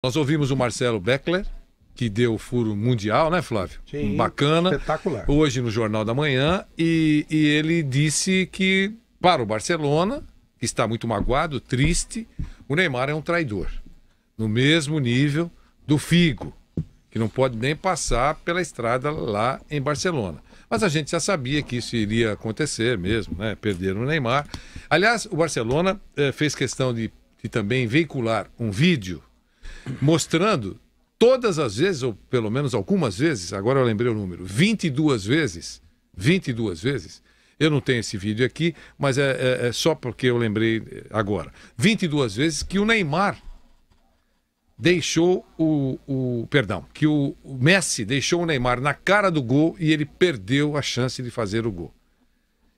Nós ouvimos o Marcelo Beckler, que deu furo mundial, né, Flávio? Sim. Bacana. Espetacular. Hoje no Jornal da Manhã. E, e ele disse que, para o Barcelona, que está muito magoado, triste, o Neymar é um traidor. No mesmo nível do Figo, que não pode nem passar pela estrada lá em Barcelona. Mas a gente já sabia que isso iria acontecer mesmo, né? Perderam o Neymar. Aliás, o Barcelona eh, fez questão de, de também veicular um vídeo mostrando todas as vezes, ou pelo menos algumas vezes, agora eu lembrei o número, 22 vezes, 22 vezes, eu não tenho esse vídeo aqui, mas é, é, é só porque eu lembrei eh, agora, 22 vezes que o Neymar deixou o, o perdão, que o, Messi deixou o Neymar na cara do gol e ele perdeu a chance de fazer o gol.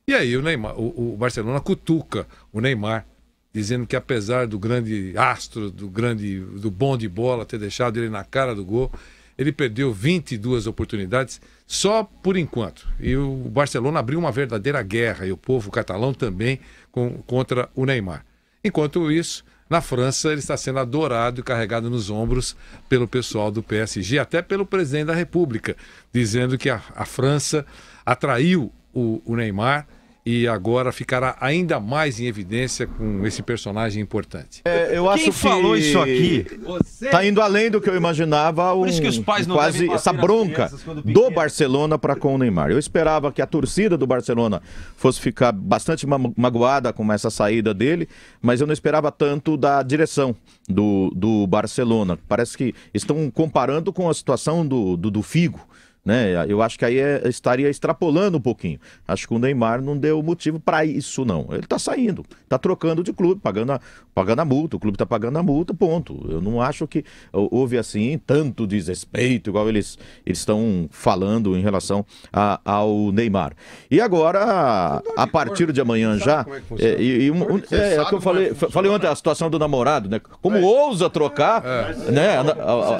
E aí o, Neymar, o, o Barcelona cutuca o Neymar dizendo que apesar do grande astro, do grande do bom de bola ter deixado ele na cara do gol, ele perdeu 22 oportunidades só por enquanto. E o Barcelona abriu uma verdadeira guerra e o povo catalão também com, contra o Neymar. Enquanto isso, na França, ele está sendo adorado e carregado nos ombros pelo pessoal do PSG, até pelo presidente da República, dizendo que a, a França atraiu o, o Neymar e agora ficará ainda mais em evidência com esse personagem importante. É, eu acho que falou isso aqui Você... tá indo além do que eu imaginava. Um, Por isso que os pais não quase essa bronca do Barcelona para com o Neymar. Eu esperava que a torcida do Barcelona fosse ficar bastante magoada com essa saída dele, mas eu não esperava tanto da direção do, do Barcelona. Parece que estão comparando com a situação do, do, do Figo né? Eu acho que aí é, estaria extrapolando um pouquinho. Acho que o Neymar não deu motivo para isso, não. Ele está saindo, está trocando de clube, pagando a, pagando a multa, o clube está pagando a multa, ponto. Eu não acho que houve assim tanto desrespeito, igual eles estão falando em relação a, ao Neymar. E agora, a partir de amanhã já. É, é, e, um, é, é, é que eu é falei, falei ontem a situação do namorado, né? Como é. ousa trocar, né?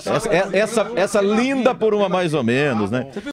Essa, essa, essa linda por uma mais ou menos, né?